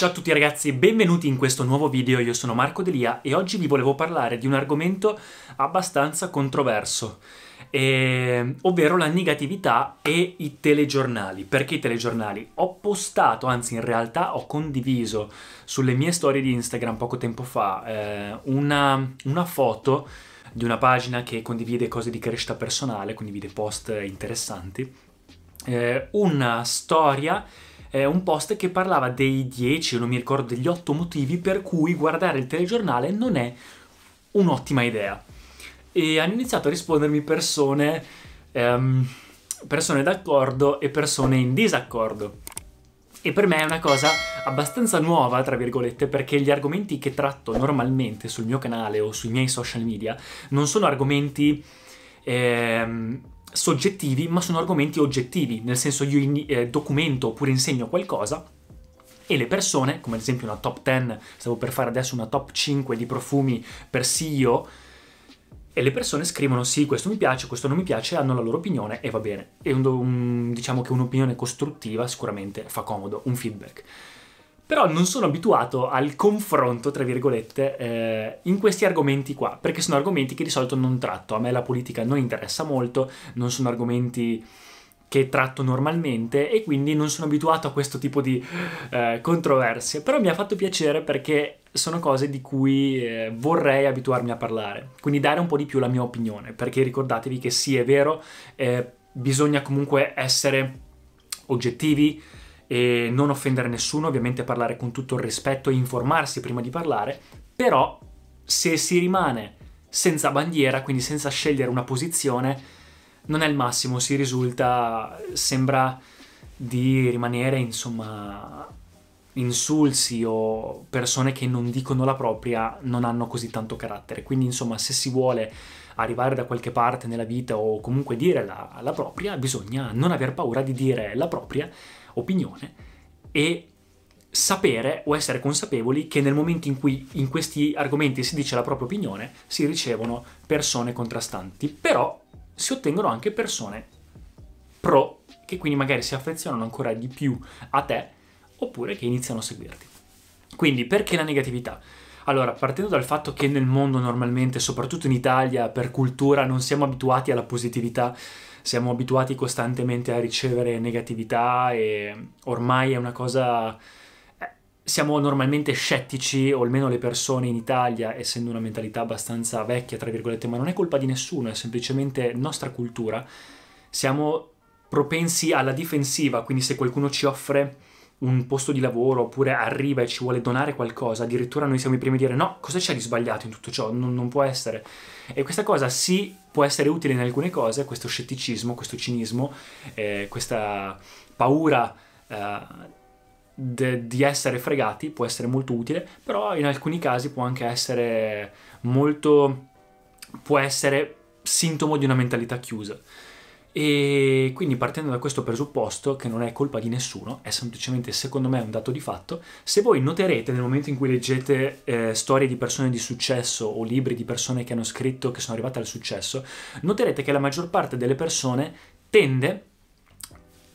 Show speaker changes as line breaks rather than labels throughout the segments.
Ciao a tutti ragazzi, benvenuti in questo nuovo video, io sono Marco Delia e oggi vi volevo parlare di un argomento abbastanza controverso, eh, ovvero la negatività e i telegiornali. Perché i telegiornali? Ho postato, anzi in realtà ho condiviso sulle mie storie di Instagram poco tempo fa eh, una, una foto di una pagina che condivide cose di crescita personale, condivide post interessanti, eh, una storia eh, un post che parlava dei 10, non mi ricordo, degli 8 motivi per cui guardare il telegiornale non è un'ottima idea. E hanno iniziato a rispondermi persone, ehm, persone d'accordo e persone in disaccordo. E per me è una cosa abbastanza nuova, tra virgolette, perché gli argomenti che tratto normalmente sul mio canale o sui miei social media non sono argomenti... Ehm, soggettivi, ma sono argomenti oggettivi, nel senso io in, eh, documento oppure insegno qualcosa e le persone, come ad esempio una top 10, stavo per fare adesso una top 5 di profumi per CEO, e le persone scrivono sì, questo mi piace, questo non mi piace, hanno la loro opinione e va bene. E un, un, diciamo che un'opinione costruttiva sicuramente fa comodo, un feedback però non sono abituato al confronto, tra virgolette, eh, in questi argomenti qua, perché sono argomenti che di solito non tratto, a me la politica non interessa molto, non sono argomenti che tratto normalmente e quindi non sono abituato a questo tipo di eh, controversie, però mi ha fatto piacere perché sono cose di cui eh, vorrei abituarmi a parlare, quindi dare un po' di più la mia opinione, perché ricordatevi che sì, è vero, eh, bisogna comunque essere oggettivi, e non offendere nessuno, ovviamente parlare con tutto il rispetto e informarsi prima di parlare, però se si rimane senza bandiera, quindi senza scegliere una posizione, non è il massimo, si risulta, sembra di rimanere insomma insulsi o persone che non dicono la propria non hanno così tanto carattere. Quindi, insomma, se si vuole arrivare da qualche parte nella vita o comunque dire la, la propria, bisogna non aver paura di dire la propria opinione e sapere o essere consapevoli che nel momento in cui in questi argomenti si dice la propria opinione si ricevono persone contrastanti, però si ottengono anche persone pro che quindi magari si affezionano ancora di più a te oppure che iniziano a seguirti. Quindi perché la negatività? Allora, partendo dal fatto che nel mondo normalmente, soprattutto in Italia, per cultura non siamo abituati alla positività, siamo abituati costantemente a ricevere negatività e ormai è una cosa... Eh, siamo normalmente scettici, o almeno le persone in Italia, essendo una mentalità abbastanza vecchia, tra virgolette, ma non è colpa di nessuno, è semplicemente nostra cultura. Siamo propensi alla difensiva, quindi se qualcuno ci offre un posto di lavoro oppure arriva e ci vuole donare qualcosa, addirittura noi siamo i primi a dire no, cosa c'è di sbagliato in tutto ciò? Non, non, può essere. E questa cosa sì può essere utile in alcune cose, questo scetticismo, questo cinismo, eh, questa paura eh, de, di essere fregati può essere molto utile, però in alcuni casi può anche essere molto... può essere sintomo di una mentalità chiusa. E quindi partendo da questo presupposto, che non è colpa di nessuno, è semplicemente secondo me un dato di fatto, se voi noterete nel momento in cui leggete eh, storie di persone di successo o libri di persone che hanno scritto, che sono arrivate al successo, noterete che la maggior parte delle persone tende,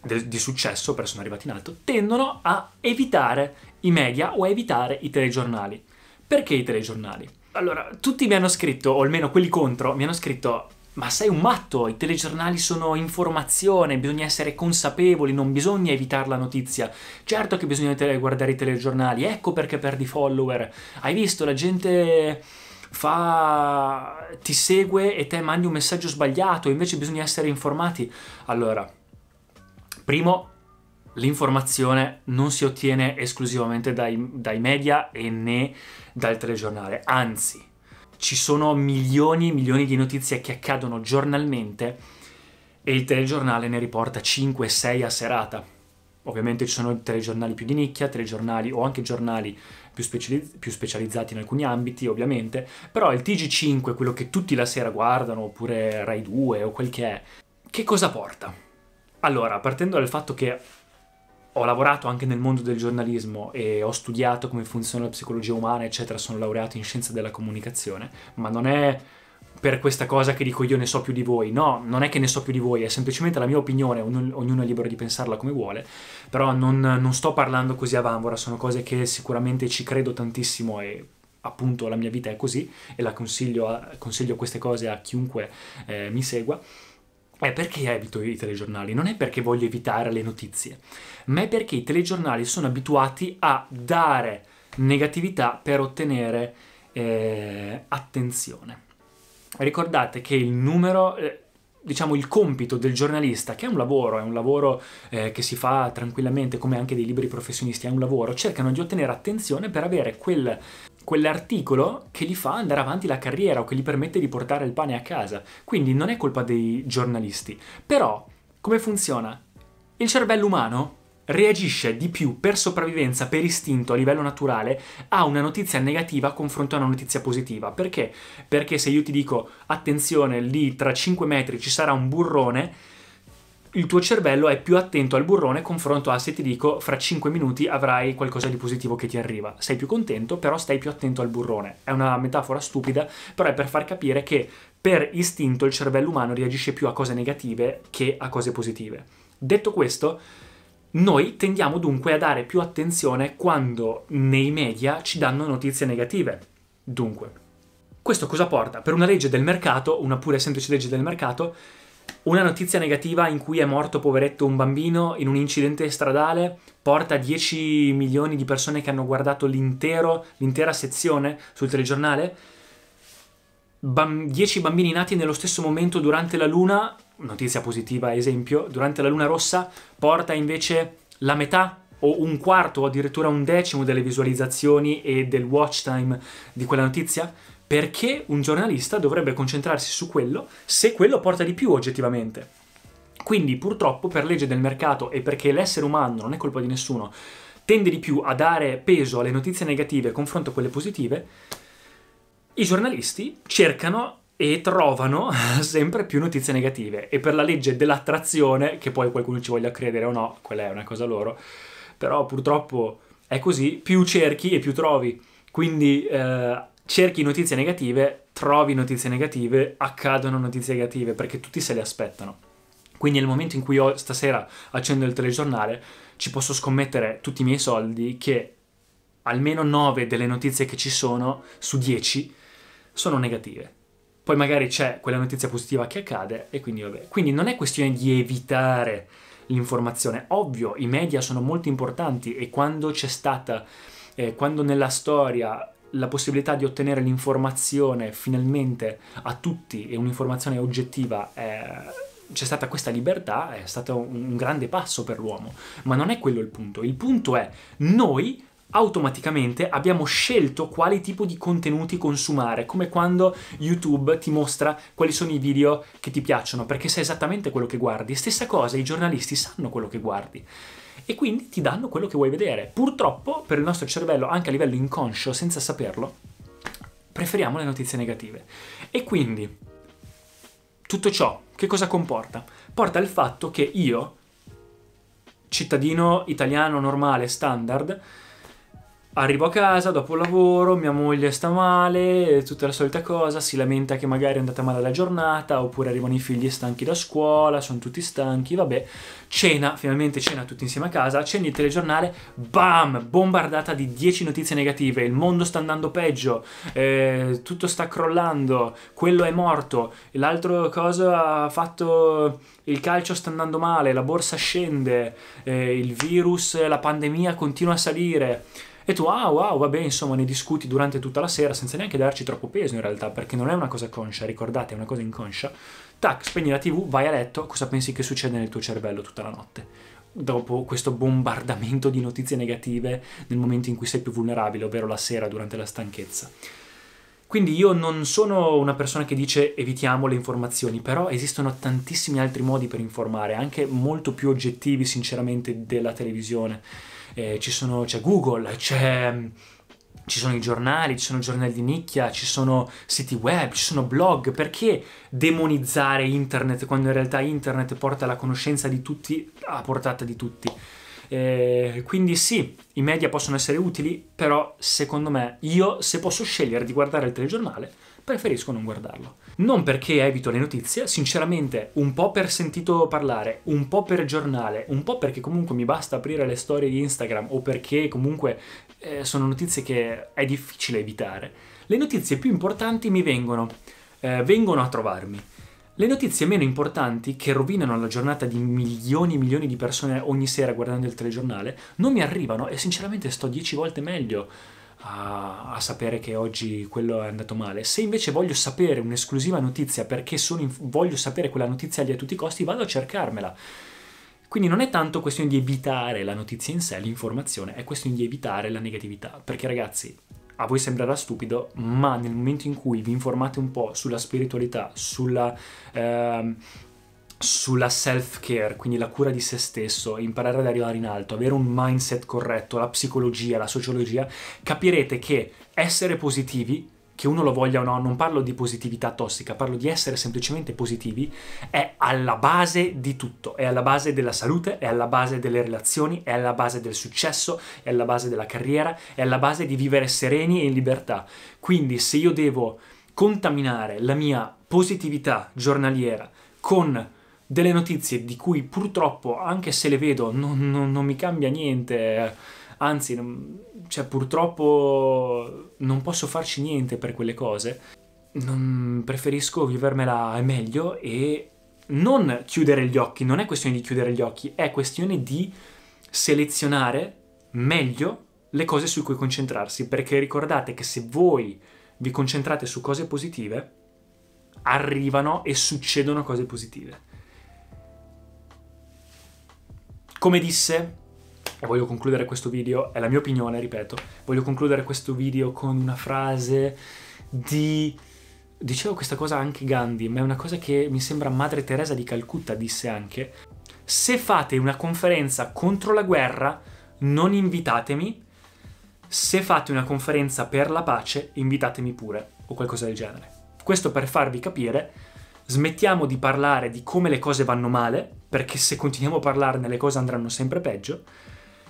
de di successo, persone arrivate in alto, tendono a evitare i media o a evitare i telegiornali. Perché i telegiornali? Allora, tutti mi hanno scritto, o almeno quelli contro, mi hanno scritto ma sei un matto, i telegiornali sono informazione, bisogna essere consapevoli, non bisogna evitare la notizia. Certo che bisogna guardare i telegiornali, ecco perché perdi follower. Hai visto, la gente fa... ti segue e te mandi un messaggio sbagliato, invece bisogna essere informati. Allora, primo, l'informazione non si ottiene esclusivamente dai, dai media e né dal telegiornale, anzi ci sono milioni e milioni di notizie che accadono giornalmente e il telegiornale ne riporta 5-6 a serata. Ovviamente ci sono telegiornali più di nicchia, telegiornali o anche giornali più, specializ più, specializzati in alcuni ambiti, ovviamente, però il TG5, quello che tutti la sera guardano, oppure Rai 2 o quel che è, che cosa porta? Allora, partendo dal fatto che ho lavorato anche nel mondo del giornalismo e ho studiato come funziona la psicologia umana, eccetera, sono laureato in scienza della comunicazione, ma non è per questa cosa che dico io ne so più di voi, no, non è che ne so più di voi, è semplicemente la mia opinione, ognuno è libero di pensarla come vuole, però non, non sto parlando così a vanvora, sono cose che sicuramente ci credo tantissimo e appunto la mia vita è così e la consiglio, a, consiglio queste cose a chiunque eh, mi segua è perché evito i telegiornali, non è perché voglio evitare le notizie, ma è perché i telegiornali sono abituati a dare negatività per ottenere eh, attenzione. Ricordate che il numero, eh, diciamo, il compito del giornalista, che è un lavoro, è un lavoro eh, che si fa tranquillamente, come anche dei libri professionisti, è un lavoro, cercano di ottenere attenzione per avere quel, quell'articolo che gli fa andare avanti la carriera o che gli permette di portare il pane a casa. Quindi non è colpa dei giornalisti. Però, come funziona? Il cervello umano reagisce di più per sopravvivenza, per istinto a livello naturale a una notizia negativa confronto a una notizia positiva. Perché? Perché se io ti dico attenzione, lì tra 5 metri ci sarà un burrone, il tuo cervello è più attento al burrone confronto a se ti dico fra 5 minuti avrai qualcosa di positivo che ti arriva. Sei più contento, però stai più attento al burrone. È una metafora stupida, però è per far capire che per istinto il cervello umano reagisce più a cose negative che a cose positive. Detto questo, noi tendiamo dunque a dare più attenzione quando nei media ci danno notizie negative. Dunque, questo cosa porta? Per una legge del mercato, una pura e semplice legge del mercato, una notizia negativa in cui è morto poveretto un bambino in un incidente stradale porta 10 milioni di persone che hanno guardato l'intera sezione sul telegiornale 10 bambini nati nello stesso momento durante la luna, notizia positiva esempio, durante la luna rossa porta invece la metà o un quarto o addirittura un decimo delle visualizzazioni e del watch time di quella notizia? Perché un giornalista dovrebbe concentrarsi su quello se quello porta di più oggettivamente? Quindi purtroppo per legge del mercato e perché l'essere umano non è colpa di nessuno, tende di più a dare peso alle notizie negative confronto a quelle positive, i giornalisti cercano e trovano sempre più notizie negative e per la legge dell'attrazione, che poi qualcuno ci voglia credere o no, quella è una cosa loro, però purtroppo è così, più cerchi e più trovi. Quindi eh, cerchi notizie negative, trovi notizie negative, accadono notizie negative perché tutti se le aspettano. Quindi nel momento in cui io stasera accendo il telegiornale ci posso scommettere tutti i miei soldi che almeno 9 delle notizie che ci sono su 10 sono negative. Poi magari c'è quella notizia positiva che accade e quindi vabbè. Quindi non è questione di evitare l'informazione. Ovvio, i media sono molto importanti e quando c'è stata, eh, quando nella storia la possibilità di ottenere l'informazione finalmente a tutti e un'informazione oggettiva eh, c'è stata questa libertà, è stato un grande passo per l'uomo, ma non è quello il punto. Il punto è noi automaticamente abbiamo scelto quale tipo di contenuti consumare, come quando YouTube ti mostra quali sono i video che ti piacciono, perché sai esattamente quello che guardi. Stessa cosa, i giornalisti sanno quello che guardi e quindi ti danno quello che vuoi vedere. Purtroppo per il nostro cervello, anche a livello inconscio, senza saperlo, preferiamo le notizie negative. E quindi tutto ciò che cosa comporta? Porta al fatto che io, cittadino italiano normale, standard, Arrivo a casa dopo il lavoro, mia moglie sta male, tutta la solita cosa, si lamenta che magari è andata male la giornata, oppure arrivano i figli stanchi da scuola, sono tutti stanchi, vabbè. Cena, finalmente cena tutti insieme a casa, accendi il telegiornale, bam, bombardata di 10 notizie negative, il mondo sta andando peggio, eh, tutto sta crollando, quello è morto, l'altro cosa ha fatto il calcio sta andando male, la borsa scende, eh, il virus, la pandemia continua a salire. E tu, ah wow, vabbè, insomma, ne discuti durante tutta la sera senza neanche darci troppo peso in realtà, perché non è una cosa conscia, ricordate, è una cosa inconscia. Tac, spegni la tv, vai a letto, cosa pensi che succede nel tuo cervello tutta la notte? dopo questo bombardamento di notizie negative nel momento in cui sei più vulnerabile, ovvero la sera durante la stanchezza. Quindi io non sono una persona che dice evitiamo le informazioni, però esistono tantissimi altri modi per informare, anche molto più oggettivi sinceramente della televisione. Eh, sono, c'è Google, c'è, ci sono i giornali, ci sono giornali di nicchia, ci sono siti web, ci sono blog. Perché demonizzare internet quando in realtà internet porta la conoscenza di tutti, a portata di tutti? Eh, quindi sì, i media possono essere utili, però secondo me io se posso scegliere di guardare il telegiornale preferisco non guardarlo. Non perché evito le notizie, sinceramente un po' per sentito parlare, un po' per giornale, un po' perché comunque mi basta aprire le storie di Instagram o perché comunque eh, sono notizie che è difficile evitare, le notizie più importanti mi vengono, eh, vengono a trovarmi. Le notizie meno importanti, che rovinano la giornata di milioni e milioni di persone ogni sera guardando il telegiornale, non mi arrivano e sinceramente sto dieci volte meglio a, a sapere che oggi quello è andato male. Se invece voglio sapere un'esclusiva notizia perché in, voglio sapere quella notizia lì a tutti i costi, vado a cercarmela. Quindi non è tanto questione di evitare la notizia in sé, l'informazione, è questione di evitare la negatività. Perché ragazzi, a voi sembrerà stupido, ma nel momento in cui vi informate un po' sulla spiritualità, sulla... Ehm, sulla self-care, quindi la cura di se stesso, imparare ad arrivare in alto, avere un mindset corretto, la psicologia, la sociologia, capirete che essere positivi che uno lo voglia o no, non parlo di positività tossica, parlo di essere semplicemente positivi, è alla base di tutto, è alla base della salute, è alla base delle relazioni, è alla base del successo, è alla base della carriera, è alla base di vivere sereni e in libertà. Quindi se io devo contaminare la mia positività giornaliera con delle notizie di cui purtroppo, anche se le vedo, non, non, non mi cambia niente anzi, non, cioè, purtroppo non posso farci niente per quelle cose. Non preferisco vivermela meglio e non chiudere gli occhi, non è questione di chiudere gli occhi, è questione di selezionare meglio le cose su cui concentrarsi, perché ricordate che se voi vi concentrate su cose positive, arrivano e succedono cose positive. Come disse e voglio concludere questo video, è la mia opinione, ripeto, voglio concludere questo video con una frase di... Dicevo questa cosa anche Gandhi, ma è una cosa che mi sembra Madre Teresa di Calcutta disse anche. Se fate una conferenza contro la guerra, non invitatemi. Se fate una conferenza per la pace, invitatemi pure, o qualcosa del genere. Questo per farvi capire, smettiamo di parlare di come le cose vanno male, perché se continuiamo a parlarne le cose andranno sempre peggio,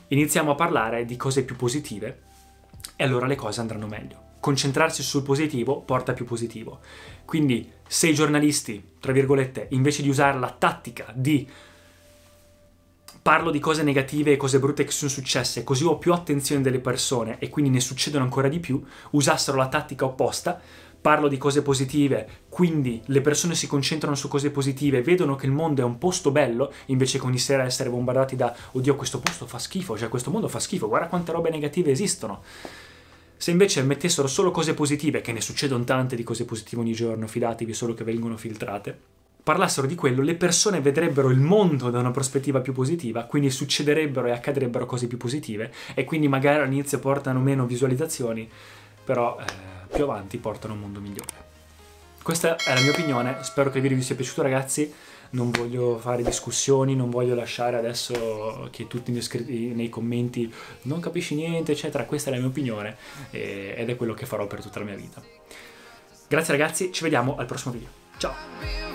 iniziamo a parlare di cose più positive e allora le cose andranno meglio. Concentrarsi sul positivo porta più positivo. Quindi se i giornalisti, tra virgolette, invece di usare la tattica di parlo di cose negative e cose brutte che sono successe, così ho più attenzione delle persone e quindi ne succedono ancora di più, usassero la tattica opposta, parlo di cose positive, quindi le persone si concentrano su cose positive, vedono che il mondo è un posto bello, invece che ogni sera essere bombardati da oddio questo posto fa schifo, cioè questo mondo fa schifo, guarda quante robe negative esistono. Se invece mettessero solo cose positive, che ne succedono tante di cose positive ogni giorno, fidatevi solo che vengono filtrate, parlassero di quello, le persone vedrebbero il mondo da una prospettiva più positiva, quindi succederebbero e accadrebbero cose più positive e quindi magari all'inizio portano meno visualizzazioni, però... Eh più avanti portano a un mondo migliore. Questa è la mia opinione, spero che il video vi sia piaciuto ragazzi, non voglio fare discussioni, non voglio lasciare adesso che tutti nei commenti non capisci niente eccetera, questa è la mia opinione ed è quello che farò per tutta la mia vita. Grazie ragazzi, ci vediamo al prossimo video, ciao!